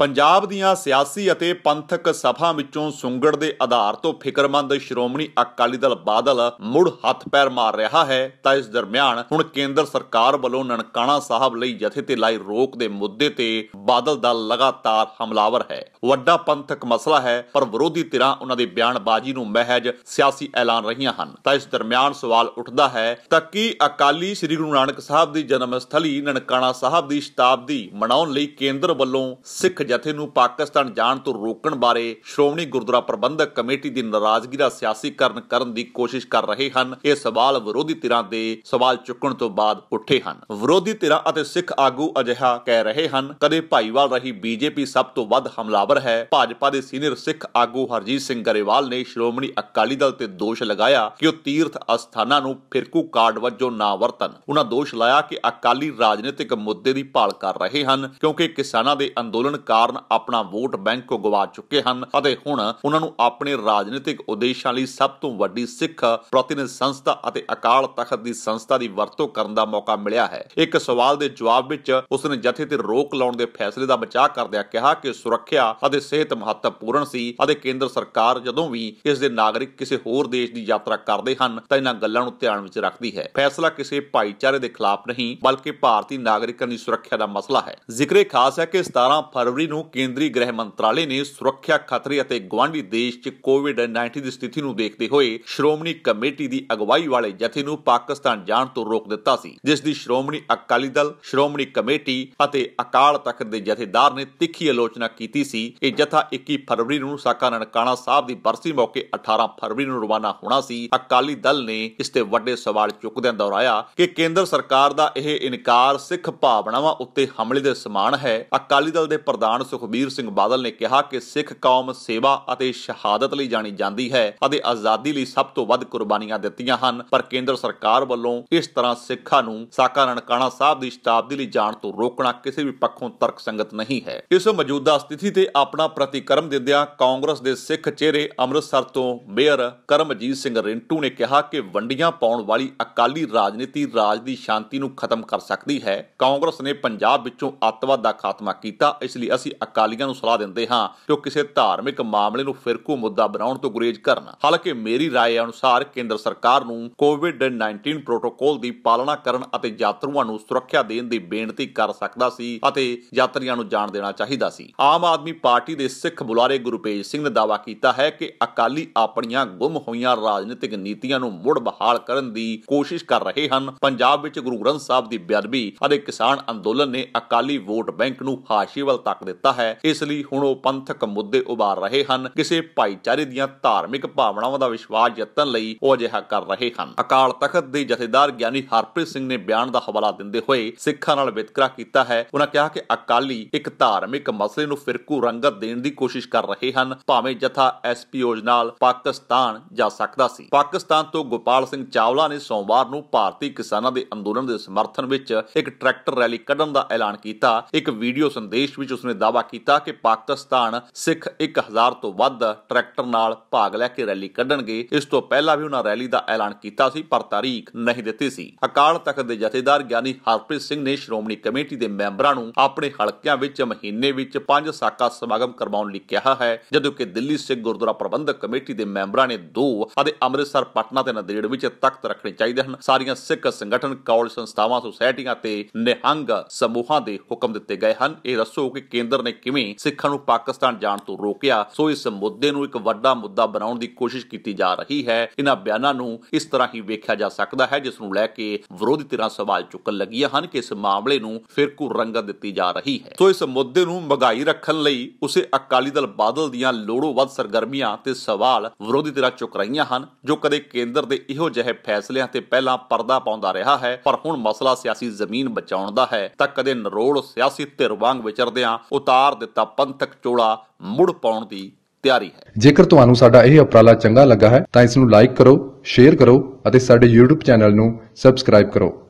ਪੰਜਾਬ ਦੀਆਂ ਸਿਆਸੀ ਅਤੇ ਪੰਥਕ ਸਭਾ ਵਿੱਚੋਂ ਸੁੰਗੜ ਦੇ ਆਧਾਰ ਤੋਂ ਫਿਕਰਮੰਦ ਸ਼੍ਰੋਮਣੀ ਅਕਾਲੀ ਦਲ ਬਾਦਲ ਮੁੜ ਹੱਥ ਪੈਰ ਮਾਰ ਰਿਹਾ ਹੈ ਤਾਂ ਇਸ ਦਰਮਿਆਨ ਹੁਣ ਕੇਂਦਰ ਸਰਕਾਰ ਵੱਲੋਂ ਨਨਕਾਣਾ ਸਾਹਿਬ ਲਈ ਜਥੇ ਤੇ ਲਾਈ ਰੋਕ ਦੇ ਮੁੱਦੇ ਤੇ ਬਾਦਲ ਦਾ ਲਗਾਤਾਰ ਹਮਲਾਵਰ ਹੈ ਵੱਡਾ ਪੰਥਕ ਮਸਲਾ ਹੈ ਪਰ ਵਿਰੋਧੀ ਧਿਰਾਂ ਉਹਨਾਂ ਦੇ ਬਿਆਨਬਾਜ਼ੀ ਨੂੰ ਮਹਿਜ ਸਿਆਸੀ ਐਲਾਨ ਰਹੀਆਂ ਹਨ ਤਾਂ ਇਸ ਦਰਮਿਆਨ ਸਵਾਲ ਉੱਠਦਾ ਹੈ ਤਾਂ ਕੀ ਅਕਾਲੀ ਸ੍ਰੀ ਗੁਰੂ ਨਾਨਕ ਸਾਹਿਬ ਦੀ ਜਨਮ ਸਥਲੀ ਨਨਕਾਣਾ ਸਾਹਿਬ ਦੀ ਸ਼ਤਾਬਦੀ ਮਨਾਉਣ ਲਈ ਕੇਂਦਰ ਵੱਲੋਂ ਸਿੱਖ ਜਥੇ ਨੂੰ ਪਾਕਿਸਤਾਨ ਜਾਣ ਤੋਂ ਰੋਕਣ ਬਾਰੇ ਸ਼੍ਰੋਮਣੀ ਗੁਰਦੁਆਰਾ ਪ੍ਰਬੰਧਕ ਕਮੇਟੀ ਦੀ ਨਾਰਾਜ਼ਗੀ ਦਾ ਸਿਆਸੀਕਰਨ ਕਰਨ ਦੀ ਕੋਸ਼ਿਸ਼ ਕਰ ਰਹੇ ਹਨ ਇਹ ਸਵਾਲ ਵਿਰੋਧੀ ਧਿਰਾਂ ਦੇ ਸਵਾਲ ਚੁੱਕਣ ਤੋਂ ਬਾਅਦ ਉੱਠੇ ਹਨ ਵਿਰੋਧੀ ਧਿਰਾਂ ਅਤੇ ਸਿੱਖ ਆਗੂ ਅਜਿਹਾ ਕਹਿ ਰਹੇ ਹਨ ਕਦੇ ਭਾਈਵਾਲ ਰਹੀ ਬੀਜੇਪੀ ਸਭ ਤੋਂ ਵੱਧ ਹਮਲਾਵਰ ਹੈ ਭਾਜਪਾ ਦੇ ਸੀਨੀਅਰ ਸਿੱਖ ਆਗੂ ਹਰਜੀਤ ਸਿੰਘ ਗਰੇਵਾਲ ਨੇ ਸ਼੍ਰੋਮਣੀ ਅਕਾਲੀ ਦਲ ਤੇ ਦੋਸ਼ ਲਗਾਇਆ ਕਿ ਉਹ ਤੀਰਥ ਅਸਥਾਨਾਂ ਨੂੰ ਫਿਰਕੂ ਕਾਰਡ ਵਜੋਂ ਨਾ ਵਰਤਣ ਉਹਨਾਂ ਦੋਸ਼ ਲਾਇਆ ਕਿ ਅਕਾਲੀ ਰਾਜਨੀਤਿਕ ਮੁੱਦੇ ਦੀ ਭਾਲ ਕਰ ਰਹੇ ਹਨ ਕਿਉਂਕਿ ਕਿਸਾਨਾਂ ਦੇ ਅੰਦੋਲਨ ਕਾਰਨ ਆਪਣਾ ਵੋਟ ਬੈਂਕ ਗਵਾ ਚੁੱਕੇ ਹਨ ਅਤੇ ਹੁਣ ਉਹਨਾਂ ਨੂੰ ਆਪਣੇ ਰਾਜਨੀਤਿਕ ਉਦੇਸ਼ਾਂ ਲਈ ਸਭ ਤੋਂ ਵੱਡੀ ਸਿੱਖ ਪ੍ਰਤੀਨਿਧ ਸੰਸਥਾ ਅਤੇ ਅਕਾਲ ਤਖਤ ਦੀ ਸੰਸਥਾ ਦੀ ਵਰਤੋਂ ਕਰਨ ਦਾ ਮੌਕਾ ਮਿਲਿਆ ਹੈ ਇੱਕ ਸਵਾਲ ਦੇ ਜਵਾਬ ਵਿੱਚ ਉਸਨੇ ਜਥੇ ਤੇ ਰੋਕ ਲਾਉਣ ਦੇ ਫੈਸਲੇ ਦਾ ਬਚਾਅ ਕਰਦਿਆਂ ਕਿਹਾ ਕਿ ਸੁਰੱਖਿਆ ਅਤੇ ਸਿਹਤ ਮਹੱਤਵਪੂਰਨ ਸੀ ਅਤੇ ਕੇਂਦਰ ਸਰਕਾਰ ਜਦੋਂ ਵੀ ਇਸ ਦੇ ਨਾਗਰਿਕ ਕਿਸੇ ਹੋਰ ਦੇਸ਼ ਦੀ ਯਾਤਰਾ ਕਰਦੇ ਹਨ ਤਾਂ ਇਹਨਾਂ ਗੱਲਾਂ ਨੂੰ ਧਿਆਨ ਵਿੱਚ ਰੱਖਦੀ ਹੈ ਫੈਸਲਾ ਕਿਸੇ ਭਾਈਚਾਰੇ ਦੇ ਖਿਲਾਫ ਨਹੀਂ ਬਲਕਿ ਭਾਰਤੀ ਨਾਗਰਿਕਾਂ ਦੀ ਸੁਰੱਖਿਆ ਦਾ ਮਸਲਾ ਹੈ ਜ਼ਿਕਰੇ ਖਾਸ ਹੈ ਕਿ 17 ਫਰਵਰੀ ਨੂੰ ਕੇਂਦਰੀ ਗ੍ਰਹਿ ਮੰਤਰਾਲੇ ਨੇ ਸੁਰੱਖਿਆ ਖਤਰੇ ਅਤੇ ਗਵਾਂਢੀ ਦੇਸ਼ 'ਚ ਕੋਵਿਡ-19 ਦੀ ਸਥਿਤੀ ਨੂੰ ਦੇਖਦੇ ਹੋਏ ਸ਼੍ਰੋਮਣੀ ਕਮੇਟੀ ਦੀ ਅਗਵਾਈ ਵਾਲੇ ਜਥੇ ਨੂੰ ਪਾਕਿਸਤਾਨ ਜਾਣ ਤੋਂ ਰੋਕ ਦਿੱਤਾ ਸੀ ਜਿਸ ਦੀ ਸ਼੍ਰੋਮਣੀ ਅਕਾਲੀ ਦਲ ਸ਼੍ਰੋਮਣੀ ਕਮੇਟੀ ਅਤੇ ਅਕਾਲ ਤਖਤ ਦੇ ਜਥੇਦਾਰ ਨੇ ਤਿੱਖੀ ਆਲੋਚਨਾ ਕੀਤੀ ਸੀ ਇਹ ਜਥਾ 21 ਫਰਵਰੀ ਨੂੰ ਸਾਕਾ ਨਨਕਾਣਾ ਸਾਹਿਬ ਦੀ ਬਰਸੀ ਮੌਕੇ 18 ਫਰਵਰੀ ਨੂੰ ਰਵਾਨਾ ਹੋਣਾ ਸੀ ਅਕਾਲੀ ਦਲ ਨੇ ਇਸ ਤੇ ਵੱਡੇ ਸਵਾਲ ਚੁੱਕਦਿਆਂ ਦੁਹਰਾਇਆ ਕਿ ਕੇਂਦਰ ਸਰਕਾਰ ਦਾ ਇਹ ਇਨਕਾਰ ਸਿੱਖ ਭਾਵਨਾਵਾਂ ਉੱਤੇ ਹਮਲੇ ਦੇ ਸਮਾਨ ਹੈ ਅਕਾਲੀ ਦਲ ਦੇ ਪ੍ਰਧਾਨ ਦੌਰਾਨ ਸੁਖਬੀਰ ਸਿੰਘ ਬਾਦਲ ਨੇ ਕਿਹਾ ਕਿ ਸਿੱਖ ਕੌਮ ਸੇਵਾ ਅਤੇ ਸ਼ਹਾਦਤ ਲਈ ਜਾਣੀ ਜਾਂਦੀ ਹੈ ਅਤੇ ਆਜ਼ਾਦੀ ਲਈ ਸਭ ਤੋਂ ਵੱਧ ਕੁਰਬਾਨੀਆਂ ਦਿੱਤੀਆਂ ਹਨ ਪਰ ਕੇਂਦਰ ਸਰਕਾਰ ਵੱਲੋਂ ਇਸ ਤਰ੍ਹਾਂ ਸਿੱਖਾਂ ਨੂੰ ਸਾਕਾ ਰਣਕਾਣਾ ਸਾਹਿਬ ਦੀ ਸ਼ਤਾਬਦੀ ਲਈ ਜਾਣ ਤੋਂ ਰੋਕਣਾ ਕਿਸੇ ਵੀ ਪੱਖੋਂ ਤਰਕਸੰਗਤ ਨਹੀਂ ਹੈ ਇਸ ਮੌਜੂਦਾ ਸਥਿਤੀ ਤੇ ਆਪਣਾ ਪ੍ਰਤੀਕਰਮ ਦਿੰਦਿਆਂ ਕਾਂਗਰਸ ਦੇ ਸਿੱਖ ਚਿਹਰੇ ਅੰਮ੍ਰਿਤਸਰ ਤੋਂ ਮੇਅਰ ਕਰਮਜੀਤ ਸਿੰਘ ਰਿੰਟੂ ਨੇ ਕਿਹਾ ਕਿ ਵੰਡੀਆਂ ਪਾਉਣ ਵਾਲੀ ਅਕਾਲੀ ਰਾਜਨੀਤੀ ਰਾਜ ਦੀ ਸ਼ਾਂਤੀ ਨੂੰ ਖਤਮ ਕਰ ਸਕਦੀ ਹੈ ਕਾਂਗਰਸ ਨੇ ਪੰਜਾਬ ਵਿੱਚੋਂ ਅੱਤਵਾਦ ਦਾ ਖਾਤਮਾ ਕੀਤਾ ਇਸ ਲਈ ਅਸੀਂ ਅਕਾਲੀਆਂ ਨੂੰ ਸਲਾਹ ਦਿੰਦੇ ਹਾਂ ਕਿ ਉਹ ਕਿਸੇ ਧਾਰਮਿਕ ਮਾਮਲੇ ਨੂੰ ਫਿਰਕੂ ਮੁੱਦਾ ਬਣਾਉਣ ਤੋਂ ਗੁਰੇਜ਼ ਕਰਨ ਹਾਲਾਂਕਿ ਮੇਰੀ رائے ਅਨੁਸਾਰ ਕੇਂਦਰ ਸਰਕਾਰ ਨੂੰ ਕੋਵਿਡ-19 ਪ੍ਰੋਟੋਕੋਲ ਦੀ ਪਾਲਣਾ ਕਰਨ ਅਤੇ ਯਾਤਰੂਆਂ ਨੂੰ ਸੁਰੱਖਿਆ ਦੇਣ ਦੀ ਬੇਨਤੀ ਕਰ ਸਕਦਾ ਸੀ ਅਤੇ ਯਾਤਰੀਆਂ ਨੂੰ ਜਾਣ ਦੇਣਾ ਚਾਹੀਦਾ ਸੀ ਆਮ ਆਦਮੀ ਪਾਰਟੀ ਦੇ ਸਿੱਖ ਬੁਲਾਰੇ ਗੁਰਪੇਜ ਸਿੰਘ ਨੇ ਦਾਅਵਾ ਕੀਤਾ ਹੈ ਕਿ ਅਕਾਲੀ ਆਪਣੀਆਂ ਗੁੰਮ ਹੋਈਆਂ ਰਾਜਨੀਤਿਕ ਨੀਤੀਆਂ ਨੂੰ ਮੁੜ ਬਹਾਲ ਕਰਨ ਦੀ ਕੋਸ਼ਿਸ਼ ਕਰ ਰਹੇ ਹਨ ਪੰਜਾਬ ਵਿੱਚ ਗੁਰੂ ਗ੍ਰੰਥ ਸਾਹਿਬ ਦੀ ਬੇਅਦਬੀ ਅਤੇ ਕਿਸਾਨ ਅੰਦੋਲਨ ਨੇ ਅਕਾਲੀ ਵੋਟ ਬੈਂਕ ਨੂੰ ਹਾਸ਼ੀਵਲ ਤੱਕ ਦਿੱਤਾ ਹੈ ਇਸ ਲਈ ਹੁਣ ਉਹ ਪੰਥਕ ਮੁੱਦੇ ਉਭਾਰ ਰਹੇ ਹਨ ਕਿਸੇ ਭਾਈਚਾਰੇ ਦੀਆਂ ਧਾਰਮਿਕ ਭਾਵਨਾਵਾਂ ਦਾ ਵਿਸ਼ਵਾਸ ਜਿੱਤਣ ਲਈ ਉਹ ਅਜਿਹਾ ਕਰ ਰਹੇ ਹਨ ਅਕਾਲ ਤਖਤ ਦੇ ਜਥੇਦਾਰ ਗਿਆਨੀ ਹਰਪ੍ਰੀਤ ਸਿੰਘ ਨੇ ਬਿਆਨ ਦਾ ਹਵਾਲਾ ਦਿੰਦੇ ਹੋਏ ਸਿੱਖਾਂ ਨਾਲ ਵਿਤਕਰਾ ਕੀਤਾ ਹੈ ਉਹਨਾਂ ਕਿਹਾ ਕਿ ਅਕਾਲੀ ਇੱਕ ਧਾਰਮਿਕ ਮਸਲੇ ਨੂੰ ਫਿਰਕੂ ਰੰਗਤ ਦੇਣ ਦੀ ਕੋਸ਼ਿਸ਼ ਕਰ ਰਹੇ ਹਨ ਭਾਵੇਂ ਜਥਾ ਐਸਪੀਓ ਨਾਲ ਪਾਕਿਸਤਾਨ ਜਾ ਸਕਦਾ ਸੀ ਪਾਕਿਸਤਾਨ ਤੋਂ ਗੋਪਾਲ ਸਿੰਘ ਚਾਵਲਾ ਨੇ ਸੋਮਵਾਰ ਨੂੰ ਭਾਰਤੀ ਕਿਸਾਨਾਂ ਦੇ ਅੰਦੋਲਨ ਦੇ ਸਮਰਥਨ ਵਿੱਚ ਇੱਕ ਟਰੈਕਟਰ ਰੈਲੀ ਕੱਢਣ ਦਾ ਐਲਾਨ ਕੀਤਾ ਇੱਕ ਵੀਡੀਓ ਸੰਦੇਸ਼ ਵਿੱਚ ਉਸਨੇ ਦਾਅਵਾ ਕੀਤਾ ਕਿ ਪਾਕਿਸਤਾਨ ਸਿੱਖ 1000 ਤੋਂ ਵੱਧ ਟਰੈਕਟਰ ਨਾਲ ਭਾਗ ਲੈ ਕੇ ਰੈਲੀ ਕੱਢਣਗੇ ਇਸ ਤੋਂ ਪਹਿਲਾਂ ਵੀ ਉਹਨਾਂ ਰੈਲੀ ਦਾ ਐਲਾਨ ਕੀਤਾ ਸੀ ਪਰ ਤਾਰੀਖ ਨਹੀਂ ਦਿੱਤੀ ਸੀ ਅਕਾਲ ਤਖਤ ਦੇ ਜਥੇਦਾਰ ਗਿਆਨੀ ਹਰਪ੍ਰੀਤ ਸਿੰਘ ਨੇ ਸ਼੍ਰੋਮਣੀ ਕਮੇਟੀ ਦੇ ਮੈਂਬਰਾਂ ਨੂੰ ਆਪਣੇ ਹਲਕਿਆਂ ਵਿੱਚ ਮਹੀਨੇ ਵਿੱਚ ਪੰਜ ਸਾਕਾ ਸਮਾਗਮ ਕਰਵਾਉਣ ਲਈ ਕਿਹਾ ਹੈ ਜਦੋਂ ਕਿ ਦਿੱਲੀ ਸਿੱਖ ਗੁਰਦੁਆਰਾ ਪ੍ਰਬੰਧਕ ਕਮੇਟੀ ਦੇ ਮੈਂਬਰਾਂ ਨੇ ਦੋ ਅਤੇ ਅੰਮ੍ਰਿਤਸਰ ਪਟਨਾ ਤੇ ਨਦੇੜ ਵਿੱਚ ਤਖਤ ਰੱਖਣੇ ਚਾਹੀਦੇ ਹਨ ਸਾਰੀਆਂ ਸਿੱਖ ਸੰਗਠਨ ਕੌਲ ਸੰਸਥਾਵਾਂ ਸੁਸਾਇਟੀਆਂ ਤੇ ਨਿਹੰਗ ਸਮੂਹਾਂ ਦੇ ਹੁਕਮ ਦਿੱਤੇ ਗਏ ਹਨ ਇਹ ਦੱਸੋ ਕਿ ਕੇਂਦਰ ਕੇਂਦਰ ਨੇ ਕਿਵੇਂ ਸਿੱਖਾਂ ਨੂੰ ਪਾਕਿਸਤਾਨ ਜਾਣ ਤੋਂ ਰੋਕਿਆ ਸੋ ਇਸ ਮੁੱਦੇ ਨੂੰ ਇੱਕ ਵੱਡਾ ਮੁੱਦਾ ਬਣਾਉਣ ਦੀ ਕੋਸ਼ਿਸ਼ ਕੀਤੀ ਜਾ ਰਹੀ ਹੈ ਇਹਨਾਂ ਬਿਆਨਾਂ ਨੂੰ ਇਸ ਤਰ੍ਹਾਂ ਹੀ ਵੇਖਿਆ ਜਾ ਸਕਦਾ ਹੈ ਜਿਸ ਨੂੰ ਲੈ ਕੇ ਵਿਰੋਧੀ ਧਿਰਾਂ ਸਵਾਲ ਚੁੱਕਣ ਲੱਗੀਆਂ ਹਨ ਕਿ ਇਸ ਮਾਮਲੇ ਨੂੰ ਫਿਰਕੂ ਰੰਗਤ ਦਿੱਤੀ ਜਾ ਰਹੀ ਹੈ ਸੋ ਇਸ ਮੁੱਦੇ ਨੂੰ ਮਗਾਈ ਰੱਖਣ ਲਈ ਉਸੇ ਅਕਾਲੀ ਦਲ ਬਾਦਲ ਦੀਆਂ ਲੋੜੋਂ ਵੱਧ ਸਰਗਰਮੀਆਂ ਤੇ ਸਵਾਲ ਵਿਰੋਧੀ ਧਿਰਾਂ ਚੁੱਕ ਰਹੀਆਂ ਹਨ ਜੋ ਕਦੇ ਕੇਂਦਰ ਦੇ ਇਹੋ ਜਿਹੇ ਫੈਸਲਿਆਂ ਤੇ ਪਹਿਲਾਂ ਪਰਦਾ ਪਾਉਂਦਾ ਰਿਹਾ ਹੈ ਪਰ ਹੁਣ ਮਸਲਾ ਸਿਆਸੀ ਜ਼ਮੀਨ ਬਚਾਉਣ ਦਾ ਹੈ ਤਾਂ ਕਦੇ ਨਰੋੜ ਸਿਆਸੀ ਧਿਰ ਵਾਂਗ ਵਿਚਰਦਿਆਂ ਉਤਾਰ ਦਿੱਤਾ ਪੰਥਕ ਚੋਲਾ ਮੁੜ ਪਾਉਣ ਦੀ ਤਿਆਰੀ ਹੈ ਜੇਕਰ ਤੁਹਾਨੂੰ ਸਾਡਾ ਇਹ ਉਪਰਾਲਾ ਚੰਗਾ ਲੱਗਾ ਹੈ ਤਾਂ ਇਸ ਨੂੰ ਲਾਈਕ ਕਰੋ ਸ਼ੇਅਰ ਕਰੋ ਅਤੇ ਸਾਡੇ YouTube ਚੈਨਲ ਨੂੰ ਸਬਸਕ੍ਰਾਈਬ ਕਰੋ